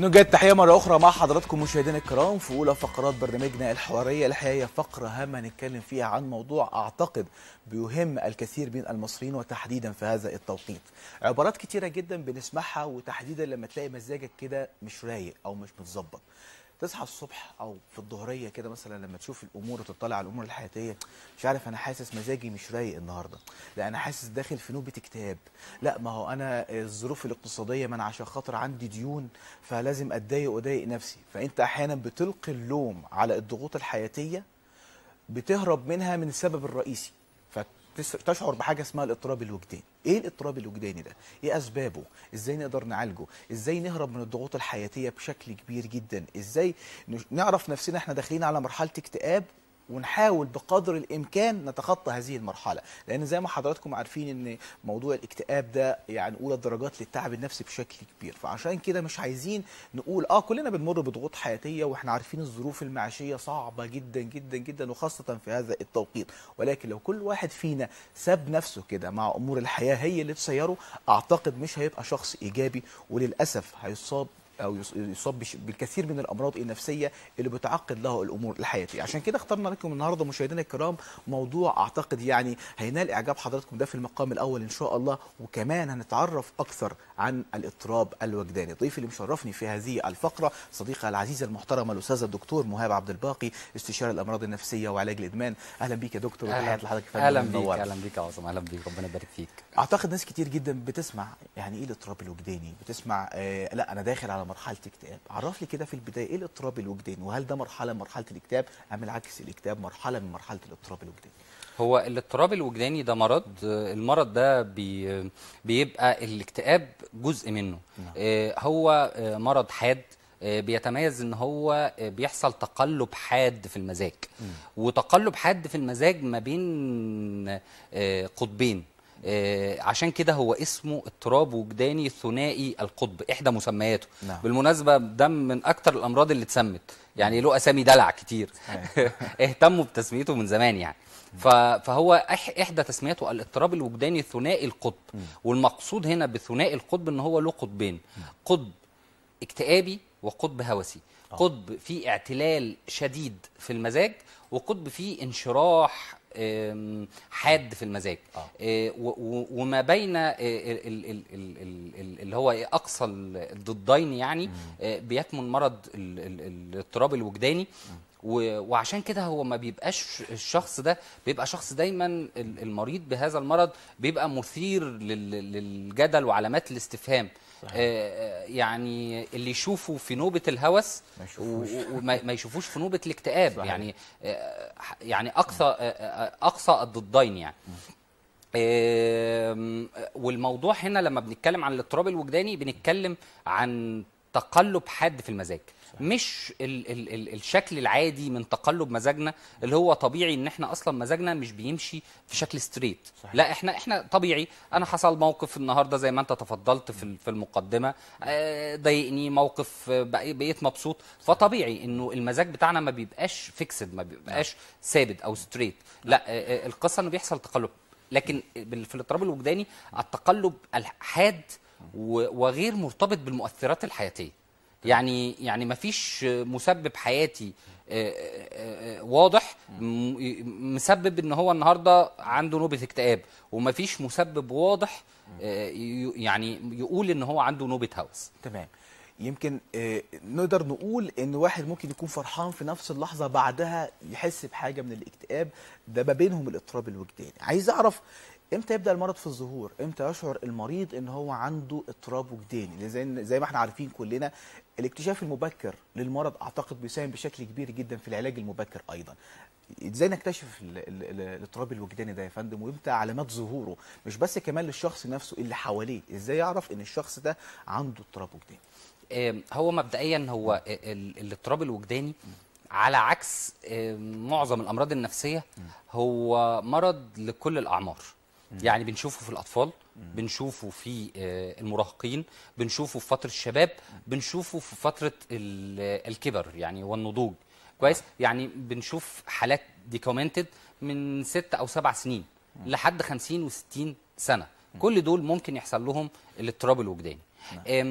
نوجه تحية مرة أخرى مع حضراتكم مشاهدينا الكرام في أولى فقرات برنامجنا الحوارية الحقيقة فقرة هامة نتكلم فيها عن موضوع أعتقد بيهم الكثير من المصريين وتحديدا في هذا التوقيت. عبارات كتيرة جدا بنسمعها وتحديدا لما تلاقي مزاجك كده مش رايق أو مش متظبط. تصحى الصبح او في الظهريه كده مثلا لما تشوف الامور وتطلع على الامور الحياتيه مش عارف انا حاسس مزاجي مش رايق النهارده لا انا حاسس داخل في نوبه اكتئاب لا ما هو انا الظروف الاقتصاديه ما انا عشان خاطر عندي ديون فلازم اتضايق واضايق نفسي فانت احيانا بتلقي اللوم على الضغوط الحياتيه بتهرب منها من السبب الرئيسي تشعر بحاجه اسمها الاضطراب الوجداني ايه الاضطراب الوجداني ده ايه اسبابه ازاي نقدر نعالجه ازاي نهرب من الضغوط الحياتيه بشكل كبير جدا ازاي نعرف نفسنا احنا داخلين على مرحله اكتئاب ونحاول بقدر الامكان نتخطى هذه المرحله لان زي ما حضراتكم عارفين ان موضوع الاكتئاب ده يعني اولى الدرجات للتعب النفسي بشكل كبير فعشان كده مش عايزين نقول اه كلنا بنمر بضغوط حياتيه واحنا عارفين الظروف المعيشيه صعبه جدا جدا جدا وخاصه في هذا التوقيت ولكن لو كل واحد فينا ساب نفسه كده مع امور الحياه هي اللي تسيره اعتقد مش هيبقى شخص ايجابي وللاسف هيصاب او يصاب بالكثير من الامراض النفسيه اللي بتعقد له الامور الحياتيه عشان كده اخترنا لكم النهارده مشاهدينا الكرام موضوع اعتقد يعني هينال اعجاب حضراتكم ده في المقام الاول ان شاء الله وكمان هنتعرف اكثر عن الاضطراب الوجداني ضيفي اللي مشرفني في هذه الفقره صديقه العزيزه المحترمه الاستاذه الدكتور مهاب عبد الباقي استشاري الامراض النفسيه وعلاج الادمان اهلا بيك يا دكتور وتحيات لحضرتك فندم اهلا بيك اهلا بيك يا عظم اهلا بيك ربنا يبارك فيك اعتقد ناس كتير جدا بتسمع يعني ايه الاضطراب الوجداني بتسمع آه لا انا داخل على مرحله اكتئاب عرف لي كده في البدايه ايه الاضطراب الوجداني وهل ده مرحله من مرحله الاكتئاب ام العكس الاكتئاب مرحله من مرحله الاضطراب الوجداني هو الاضطراب الوجداني ده مرض المرض ده بي بيبقى الاكتئاب جزء منه نعم. آه، هو آه، مرض حاد آه، بيتميز ان هو بيحصل تقلب حاد في المزاج م. وتقلب حاد في المزاج ما بين قطبين آه، عشان كده هو اسمه اضطراب وجداني ثنائي القطب احدى مسمياته نعم. بالمناسبه ده من اكتر الامراض اللي اتسمت يعني له اسامي دلع كتير اهتموا بتسميته من زمان يعني فهو احدى تسمياته الاضطراب الوجداني ثنائي القطب والمقصود هنا بثنائي القطب ان هو له قطبين قطب اكتئابي وقطب هوسي آه. قطب فيه اعتلال شديد في المزاج وقطب فيه انشراح حاد في المزاج آه. آه، وما بين اللي هو اقصى الضدين يعني بيكمن مرض الاضطراب الوجداني وعشان كده هو ما بيبقاش الشخص ده بيبقى شخص دايما المريض بهذا المرض بيبقى مثير للجدل وعلامات الاستفهام صحيح. آه، آه، يعني اللي يشوفه في نوبه الهوس ما يشوفوش, وما يشوفوش في نوبه الاكتئاب صحيح. يعني آه، يعني اقصى اقصى الضدين يعني والموضوع هنا لما بنتكلم عن الاضطراب الوجداني بنتكلم عن تقلب حاد في المزاج مش الـ الـ الـ الشكل العادي من تقلب مزاجنا اللي هو طبيعي ان احنا اصلا مزاجنا مش بيمشي في شكل ستريت صحيح. لا احنا احنا طبيعي انا حصل موقف النهارده زي ما انت تفضلت في في المقدمه آه، ضايقني موقف آه، بقيت مبسوط فطبيعي انه المزاج بتاعنا ما بيبقاش فيكسد ما بيبقاش نعم. ثابت او ستريت لا آه، القصه انه بيحصل تقلب لكن في الاضطراب الوجداني التقلب الحاد وغير مرتبط بالمؤثرات الحياتيه يعني يعني ما فيش مسبب حياتي آه، آه، آه، واضح مسبب ان هو النهارده عنده نوبه اكتئاب وما فيش مسبب واضح يعني يقول ان هو عنده نوبه هوس تمام يمكن نقدر نقول ان واحد ممكن يكون فرحان في نفس اللحظه بعدها يحس بحاجه من الاكتئاب ده ما بينهم الاضطراب الوجداني عايز اعرف امتى يبدا المرض في الظهور امتى يشعر المريض ان هو عنده اضطراب وجداني زي زي ما احنا عارفين كلنا الاكتشاف المبكر للمرض اعتقد بيساهم بشكل كبير جدا في العلاج المبكر ايضا ازاي نكتشف الاضطراب الوجداني ده يا فندم وامتى علامات ظهوره مش بس كمان للشخص نفسه اللي حواليه ازاي يعرف ان الشخص ده عنده اضطراب وجداني هو مبدئيا هو الاضطراب الوجداني على عكس معظم الامراض النفسيه هو مرض لكل الاعمار يعني بنشوفه في الاطفال بنشوفه في آه، المراهقين بنشوفه في فتره الشباب بنشوفه في فتره الكبر يعني والنضوج كويس آه. يعني بنشوف حالات ديكومنتد من ست او سبع سنين لحد 50 و60 سنه كل دول ممكن يحصل لهم الاضطراب الوجداني نعم.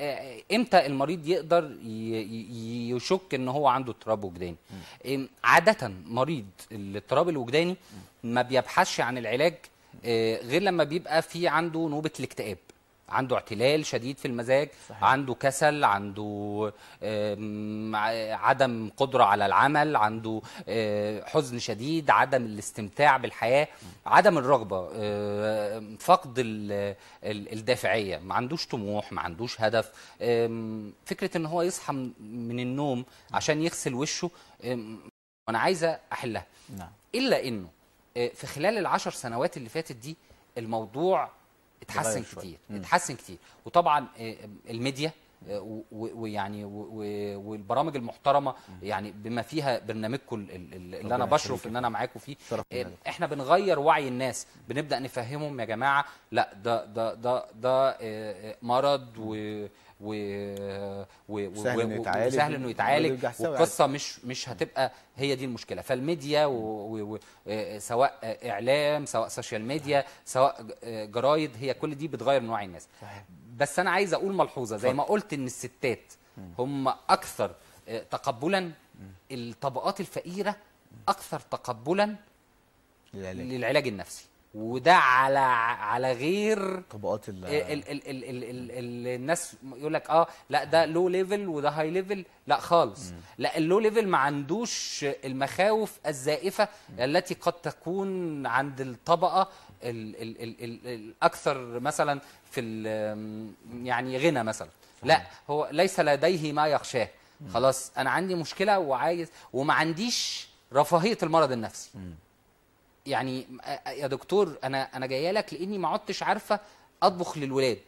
آه، امتى المريض يقدر يشك ان هو عنده اضطراب وجداني عاده مريض الاضطراب الوجداني ما بيبحثش عن العلاج آه، غير لما بيبقى في عنده نوبه الاكتئاب عنده اعتلال شديد في المزاج صحيح. عنده كسل عنده عدم قدره على العمل عنده آه، حزن شديد عدم الاستمتاع بالحياه عدم الرغبه آه، فقد الدافعيه ما عندوش طموح ما عندوش هدف فكره ان هو يصحى من النوم عشان يغسل وشه وانا عايزه احلها نعم. الا انه آه، في خلال العشر سنوات اللي فاتت دي الموضوع اتحسن كتير اتحسن كتير وطبعا آه، آه، الميديا آه، ويعني والبرامج المحترمه يعني بما فيها برنامجكم اللي انا بشرف ان انا معاكم فيه احنا بنغير وعي الناس بنبدا نفهمهم يا جماعه لا ده ده ده ده مرض و و... و... سهل انه يتعالج سهل انه يتعالج يعني. والقصه مش مش هتبقى هي دي المشكله فالميديا و... و... آه، سواء اعلام سواء سوشيال ميديا سواء آه، جرايد هي كل دي بتغير من وعي الناس بس انا عايز اقول ملحوظه زي ما قلت ان الستات هم اكثر آه، تقبلا الطبقات الفقيره اكثر تقبلا للعلاج النفسي وده على على غير طبقات ال ال ال ال ال ال ال الناس يقول لك اه لا ده لو ليفل وده هاي ليفل لا خالص مم. لا اللو ليفل ما عندوش المخاوف الزائفه مم. التي قد تكون عند الطبقه ال ال ال ال الاكثر مثلا في يعني غنى مثلا صحيح. لا هو ليس لديه ما يخشاه خلاص انا عندي مشكله وعايز وما عنديش رفاهيه المرض النفسي مم. يعني يا دكتور انا انا جايه لك لاني ما عدتش عارفه اطبخ للولاد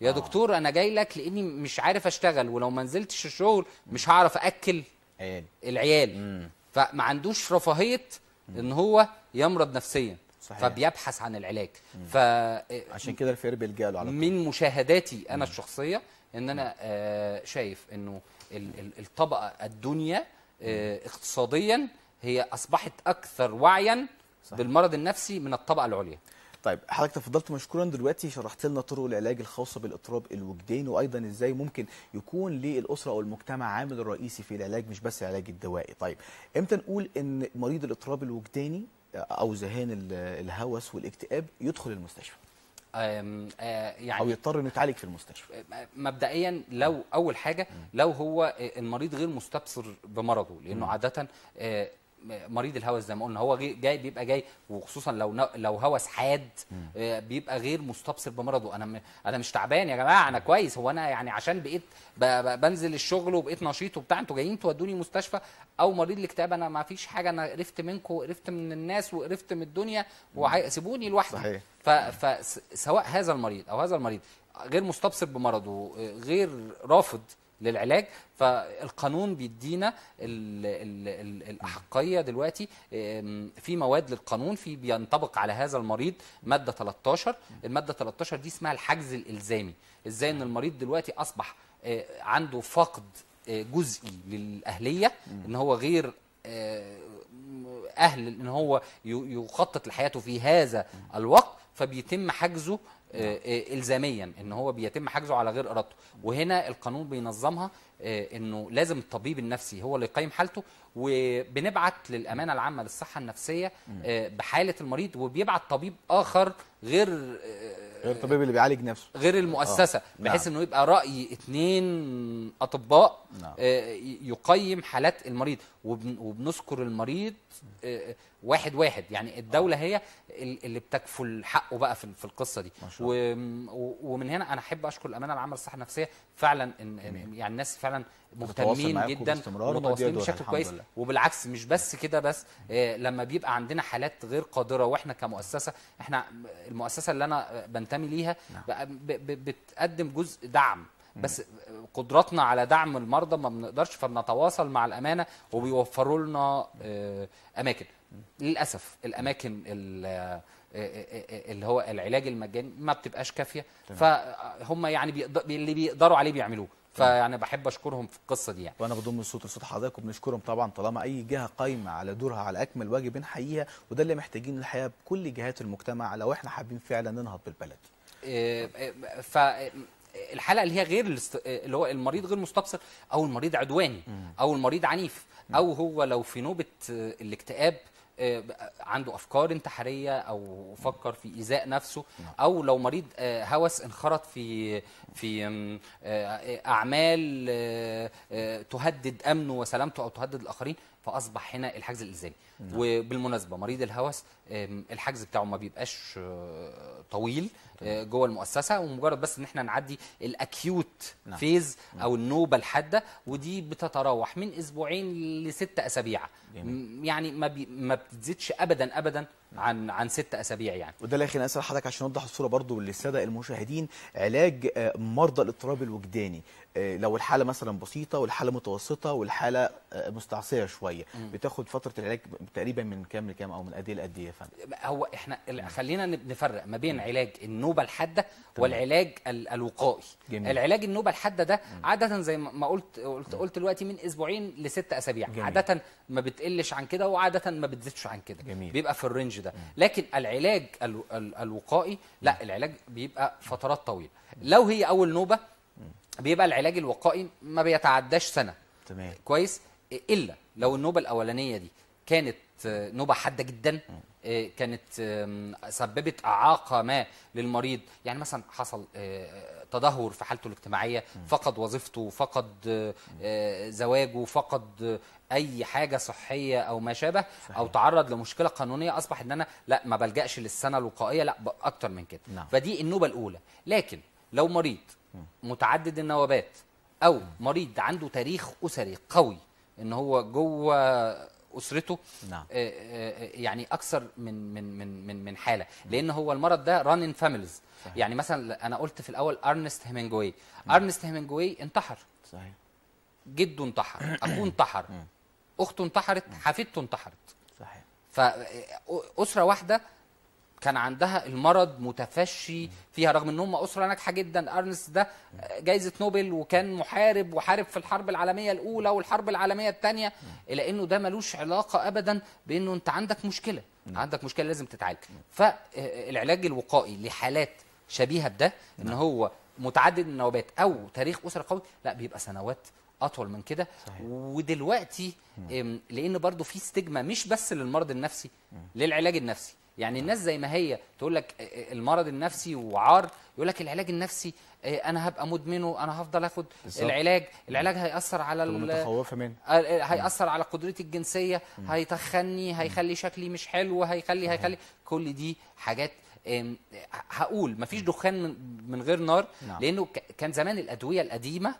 يا آه. دكتور انا جاي لك لاني مش عارف اشتغل ولو ما نزلتش الشغل مش هعرف اكل عيال. العيال مم. فما عندوش رفاهيه مم. ان هو يمرض نفسيا صحيح. فبيبحث عن العلاج ف عشان كده الفير بيلجا له على طول من مشاهداتي انا مم. الشخصيه ان انا آه شايف انه الطبقه الدنيا آه اقتصاديا هي اصبحت اكثر وعيا بالمرض النفسي من الطبقه العليا طيب حضرتك تفضلت مشكورا دلوقتي شرحت لنا طرق العلاج الخاصه بالاضطراب الوجداني وايضا ازاي ممكن يكون للاسره او المجتمع عامل رئيسي في العلاج مش بس العلاج الدوائي طيب امتى نقول ان مريض الاضطراب الوجداني او ذهان الهوس والاكتئاب يدخل المستشفى آه، يعني او يضطر انه يتعالج في المستشفى آه، مبدئيا لو اول حاجه لو هو آه، المريض غير مستبصر بمرضه لانه عاده مريض الهوس زي ما قلنا هو جاي بيبقى جاي وخصوصا لو لو هوس حاد آه، بيبقى غير مستبصر بمرضه انا انا مش تعبان يا جماعه انا كويس هو انا يعني عشان بقيت بنزل الشغل وبقيت نشيط وبتاع انتوا جايين تودوني مستشفى او مريض الاكتئاب انا ما فيش حاجه انا قرفت منكم وقرفت من الناس وقرفت من الدنيا وسيبوني لوحدي صحيح فسواء هذا المريض او هذا المريض غير مستبصر بمرضه آه، غير رافض للعلاج فالقانون بيدينا الاحقيه دلوقتي في مواد للقانون في بينطبق على هذا المريض ماده 13 الماده 13 دي اسمها الحجز الالزامي ازاي ان المريض دلوقتي اصبح آه، عنده فقد آه، جزئي للاهليه ان هو غير آه، اهل ان هو يخطط لحياته في هذا الوقت فبيتم حجزه آه، آه، الزاميا ان هو بيتم حجزه على غير ارادته وهنا القانون بينظمها آه، انه لازم الطبيب النفسي هو اللي يقيم حالته وبنبعت للامانه العامه للصحه النفسيه آه، بحاله المريض وبيبعت طبيب اخر غير آه، غير الطبيب اللي بيعالج نفسه غير المؤسسه نعم. بحيث انه يبقى راي اثنين اطباء نعم. يقيم حالات المريض وبنذكر المريض واحد واحد يعني الدوله هي اللي بتكفل حقه بقى في القصه دي ومن هنا انا احب اشكر الامانه العامه للصحه النفسيه فعلا إن يعني الناس فعلا فعلا مهتمين جدا ومتواصلين بشكل كويس لله. وبالعكس مش بس كده بس آه، لما بيبقى عندنا حالات غير قادره واحنا كمؤسسه احنا المؤسسه اللي انا بنتمي ليها نعم. بتقدم جزء دعم بس قدراتنا على دعم المرضى ما بنقدرش فبنتواصل مع الامانه وبيوفروا لنا آه، اماكن للاسف الاماكن آه، اللي هو العلاج المجاني ما بتبقاش كافيه فهم يعني اللي بيقدروا عليه بيعملوه فيعني نعم. بحب اشكرهم في القصه دي يعني. وانا بضم الصوت لصوت حضرتك وبنشكرهم طبعا طالما اي جهه قايمه على دورها على اكمل وجه بنحييها وده اللي محتاجين الحقيقه بكل جهات المجتمع لو احنا حابين فعلا ننهض بالبلد. إيه، إيه، ف الحلقه اللي هي غير اللي هو المريض غير مستبصر او المريض عدواني او المريض عنيف او هو لو في نوبه الاكتئاب آه، عنده افكار انتحاريه او فكر في ايذاء نفسه نعم. او لو مريض آه، هوس انخرط في في آه، اعمال تهدد امنه وسلامته او تهدد الاخرين فاصبح هنا الحجز الالزامي نعم. وبالمناسبه مريض الهوس الحجز بتاعه ما بيبقاش طويل آه، جوه المؤسسه ومجرد بس ان احنا نعدي الاكيوت نعم. فيز نعم. او النوبه الحاده ودي بتتراوح من اسبوعين لست اسابيع جميل. يعني ما بي ما بتزيدش ابدا ابدا نعم. عن عن ست اسابيع يعني وده اللي اخي اسال حضرتك عشان نوضح الصوره برضو للساده المشاهدين علاج آه، مرضى الاضطراب الوجداني آه، لو الحاله مثلا بسيطه والحاله متوسطه والحاله مستعصيه شويه بتاخد فتره العلاج تقريبا من كام لكام او من قد ايه لقد ايه يا فندم هو احنا خلينا نفرق ما بين علاج النوبه النوبه الحاده والعلاج الوقائي جميل. العلاج النوبه الحاده ده عاده زي ما قلت قلت قلت دلوقتي من اسبوعين لست اسابيع جميل. عاده ما بتقلش عن كده وعاده ما بتزيدش عن كده جميل. بيبقى في الرينج ده لكن العلاج الوقائي لا العلاج بيبقى فترات طويله لو هي اول نوبه بيبقى العلاج الوقائي ما بيتعداش سنه تمام كويس الا لو النوبه الاولانيه دي كانت نوبه حاده جدا آه، كانت سببت اعاقه ما للمريض يعني مثلا حصل آه، تدهور في حالته الاجتماعيه فقد وظيفته فقد آه، زواجه فقد اي حاجه صحيه او ما شابه صحيح. او تعرض لمشكله قانونيه اصبح ان انا لا ما بلجاش للسنه الوقائيه لا اكتر من كده نعم. فدي النوبه الاولى لكن لو مريض متعدد النوبات او مريض عنده تاريخ اسري قوي ان هو جوه اسرته نعم. آه، آه، يعني اكثر من من من من من حاله لان هو المرض ده ران ان فاميليز يعني مثلا انا قلت في الاول ارنست هيمنجوي ارنست هيمنجوي انتحر صحيح جده انتحر اخوه انتحر نعم. اخته انتحرت نعم. حفيدته انتحرت صحيح فاسره آه، واحده كان عندها المرض متفشي فيها رغم ان هم اسره ناجحه جدا ارنست ده جائزه نوبل وكان محارب وحارب في الحرب العالميه الاولى والحرب العالميه الثانيه الا انه ده ملوش علاقه ابدا بانه انت عندك مشكله عندك مشكله لازم تتعالج فالعلاج الوقائي لحالات شبيهه بده ان نعم. هو متعدد النوبات او تاريخ اسره قوي لا بيبقى سنوات اطول من كده صحيح. ودلوقتي لان برضو في استجمة مش بس للمرض النفسي للعلاج النفسي يعني الناس زي ما هي تقول لك آه، آه، المرض النفسي وعار يقول لك العلاج النفسي آه، انا هبقى مدمنه انا هفضل اخد بالزبط. العلاج العلاج هياثر على متخوفه منه هياثر على قدرتي الجنسيه هيتخني هيخلي شكلي مش حلو هيخلي هيخلي كل دي حاجات هقول مفيش دخان من غير نار نعم. لانه كان زمان الادويه القديمه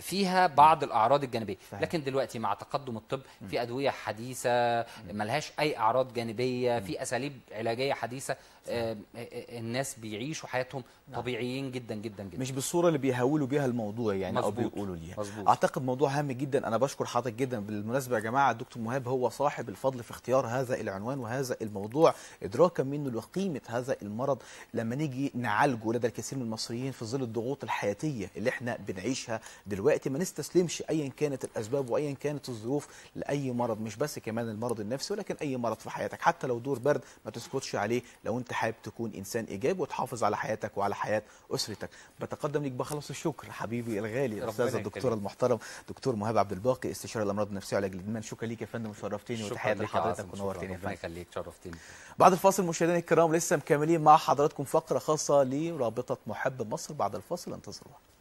فيها بعض الاعراض الجانبيه صحيح. لكن دلوقتي مع تقدم الطب في ادويه حديثه ملهاش اي اعراض جانبيه في اساليب علاجيه حديثه آه، آه، آه، الناس بيعيشوا حياتهم نعم. طبيعيين جدا جدا جدا مش بالصوره اللي بيهولوا بيها الموضوع يعني مزبوط. او بيقولوا ليها مزبوط. اعتقد موضوع هام جدا انا بشكر حضرتك جدا بالمناسبه يا جماعه الدكتور مهاب هو صاحب الفضل في اختيار هذا العنوان وهذا الموضوع ادراكا منه لقيمه هذا المرض لما نيجي نعالجه لدى الكثير من المصريين في ظل الضغوط الحياتيه اللي احنا بنعيشها دلوقتي ما نستسلمش ايا كانت الاسباب وايا كانت الظروف لاي مرض مش بس كمان المرض النفسي ولكن اي مرض في حياتك حتى لو دور برد ما تسكتش عليه لو انت انت حابب تكون انسان ايجابي وتحافظ على حياتك وعلى حياه اسرتك بتقدم ليك بخلص الشكر حبيبي الغالي الاستاذ الدكتور المحترم دكتور مهاب عبد الباقي استشاري الامراض النفسيه وعلاج الادمان شكرا ليك يا فندم وشرفتني وتحياتي لحضرتك ونورتني ربنا يخليك شرفتني بعد الفاصل مشاهدينا الكرام لسه مكملين مع حضراتكم فقره خاصه لرابطه محب مصر بعد الفاصل انتظروها